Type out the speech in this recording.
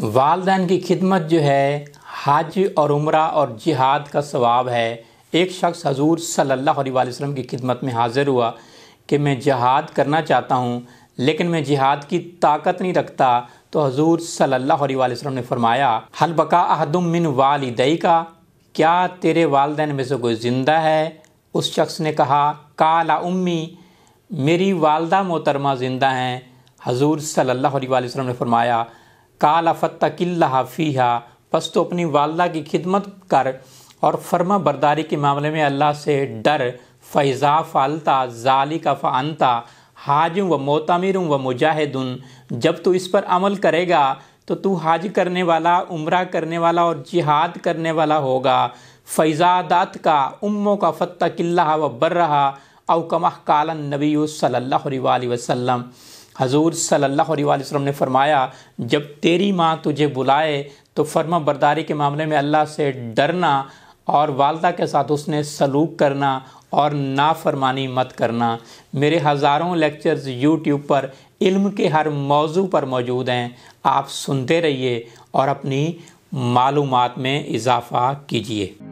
वालदेन की खिदमत जो है हज और उम्र और जिहाद का स्वाब है एक शख्स हजूर सल्लल्लाहु अलैहि वसल्लम की खिदमत में हाजिर हुआ कि मैं जहाद करना चाहता हूँ लेकिन मैं जिहाद की ताकत नहीं रखता तो हजूर सल्लल्लाहु अलैहि वसल्लम ने फरमाया हलबका बका अहदम मिन वालदई का क्या तेरे वालदेन में से कोई ज़िंदा है उस शख्स ने कहा काला उम्मी मेरी वालदा मोहतरमा ज़िंदा हैं हजूर सल्लल्लाहु अलैहि वसल्लम ने फरमाया काला फत्ता किल्ला फ़ीहा बस तो अपनी वालदा की खिदमत कर और फर्मा बरदारी के मामले में अल्लाह से डर फ़ैज़ा फ़ालता ज़ाली का फ़ानता हाज व मोतमिर व मुजाहिदन जब तू इस पर अमल करेगा तो तू हाज करने वाला उम्र करने वाला और जिहाद करने वाला होगा फैज़ादात का उम्मों का फ़त्ता किल्ला व बर्रा अवकमह कलन नबी सल्ला वसम हजूर सल्लल्लाहु अलैहि वसल्लम ने फरमाया जब तेरी माँ तुझे बुलाए तो फर्मा बरदारी के मामले में अल्लाह से डरना और वालदा के साथ उसने सलूक करना और नाफरमानी मत करना मेरे हज़ारों लेक्चर्स यूट्यूब पर इल्म के हर मौजू पर मौजूद हैं आप सुनते रहिए और अपनी मालूम में इजाफ़ा कीजिए